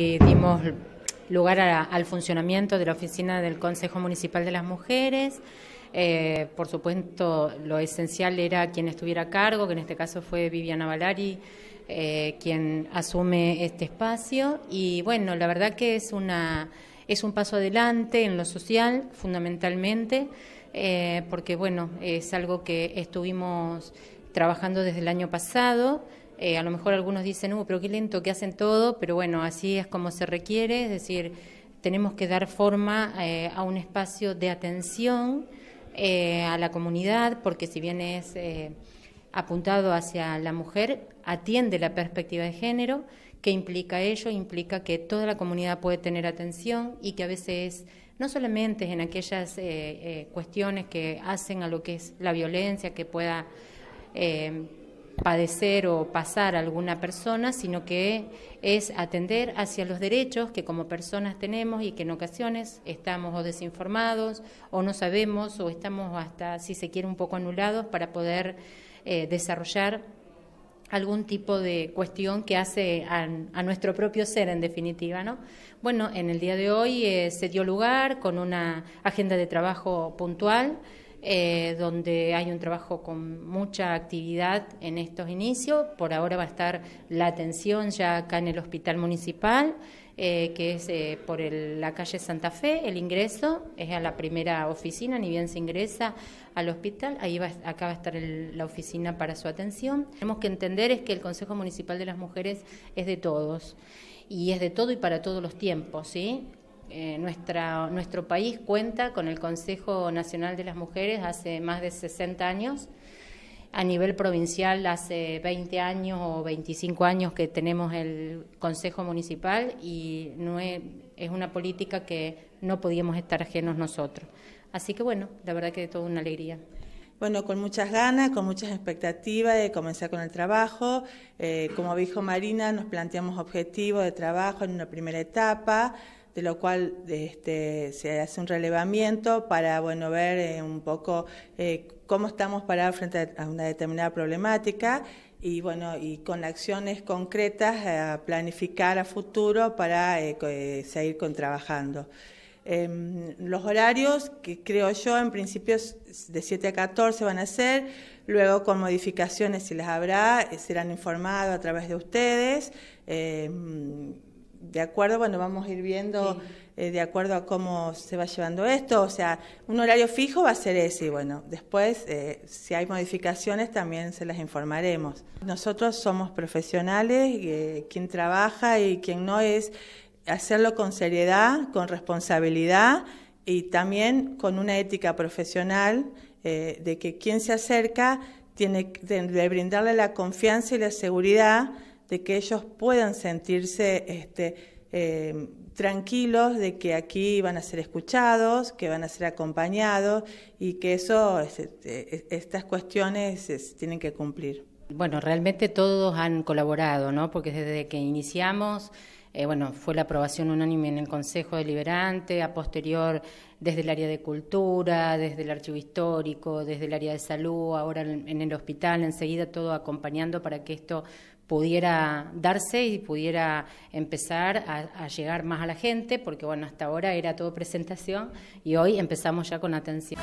Eh, dimos lugar al funcionamiento de la oficina del Consejo Municipal de las Mujeres. Eh, por supuesto, lo esencial era quien estuviera a cargo, que en este caso fue Viviana Valari, eh, quien asume este espacio. Y bueno, la verdad que es, una, es un paso adelante en lo social, fundamentalmente, porque bueno, es algo que estuvimos trabajando desde el año pasado. Eh, a lo mejor algunos dicen, no, uh, pero qué lento que hacen todo, pero bueno, así es como se requiere, es decir, tenemos que dar forma eh, a un espacio de atención eh, a la comunidad, porque si bien es apuntado hacia la mujer, atiende la perspectiva de género, que implica ello, implica que toda la comunidad puede tener atención y que a veces no solamente en aquellas cuestiones que hacen a lo que es la violencia, que pueda padecer o pasar a alguna persona, sino que es atender hacia los derechos que como personas tenemos y que en ocasiones estamos o desinformados o no sabemos o estamos hasta, si se quiere, un poco anulados para poder eh, desarrollar algún tipo de cuestión que hace a, nuestro propio ser, en definitiva, ¿no? Bueno, en el día de hoy eh, se dio lugar con una agenda de trabajo puntual eh, donde hay un trabajo con mucha actividad en estos inicios. Por ahora va a estar la atención ya acá en el Hospital Municipal, eh, que es eh, por la calle Santa Fe, el ingreso es a la primera oficina, ni bien se ingresa al hospital, ahí acá va a estar la oficina para su atención. Tenemos que entender es que el Consejo Municipal de las Mujeres es de todos y es de todo y para todos los tiempos, ¿sí? Eh, nuestra, nuestro país cuenta con el Consejo Nacional de las Mujeres hace más de 60 años. A nivel provincial, hace 20 años o 25 años que tenemos el Consejo Municipal y no es, una política que no podíamos estar ajenos nosotros. Así que bueno, la verdad que de toda una alegría. Bueno, con muchas ganas, con muchas expectativas de comenzar con el trabajo. Eh, como dijo Marina, nos planteamos objetivos de trabajo en una primera etapa de lo cual este, se hace un relevamiento para bueno, ver eh, un poco eh, cómo estamos parados frente a una determinada problemática y bueno y con acciones concretas eh, a planificar a futuro para seguir con trabajando. Em, los horarios, que creo yo, en principio de 7 a 14 van a ser, luego con modificaciones, si las habrá, serán informados a través de ustedes. Em, de acuerdo, bueno, vamos a ir viendo eh, de acuerdo a cómo se va llevando esto, o sea, un horario fijo va a ser ese y bueno, después eh, si hay modificaciones también se las informaremos. Nosotros somos profesionales, eh, quien trabaja y quien no es hacerlo con seriedad, con responsabilidad y también con una ética profesional de que quien se acerca tiene de brindarle la confianza y la seguridad de que ellos puedan sentirse este, eh, tranquilos de que aquí van a ser escuchados, que van a ser acompañados y que eso, este, e, e, estas cuestiones tienen que cumplir. Bueno, realmente todos han colaborado, ¿no? Porque desde que iniciamos, eh, bueno, fue la aprobación unánime en el Consejo Deliberante, a posterior desde el área de cultura, desde el archivo histórico, desde el área de salud, ahora en el hospital, enseguida todo acompañando para que esto pudiera darse y pudiera empezar a, llegar más a la gente, porque bueno, hasta ahora era todo presentación y hoy empezamos ya con atención.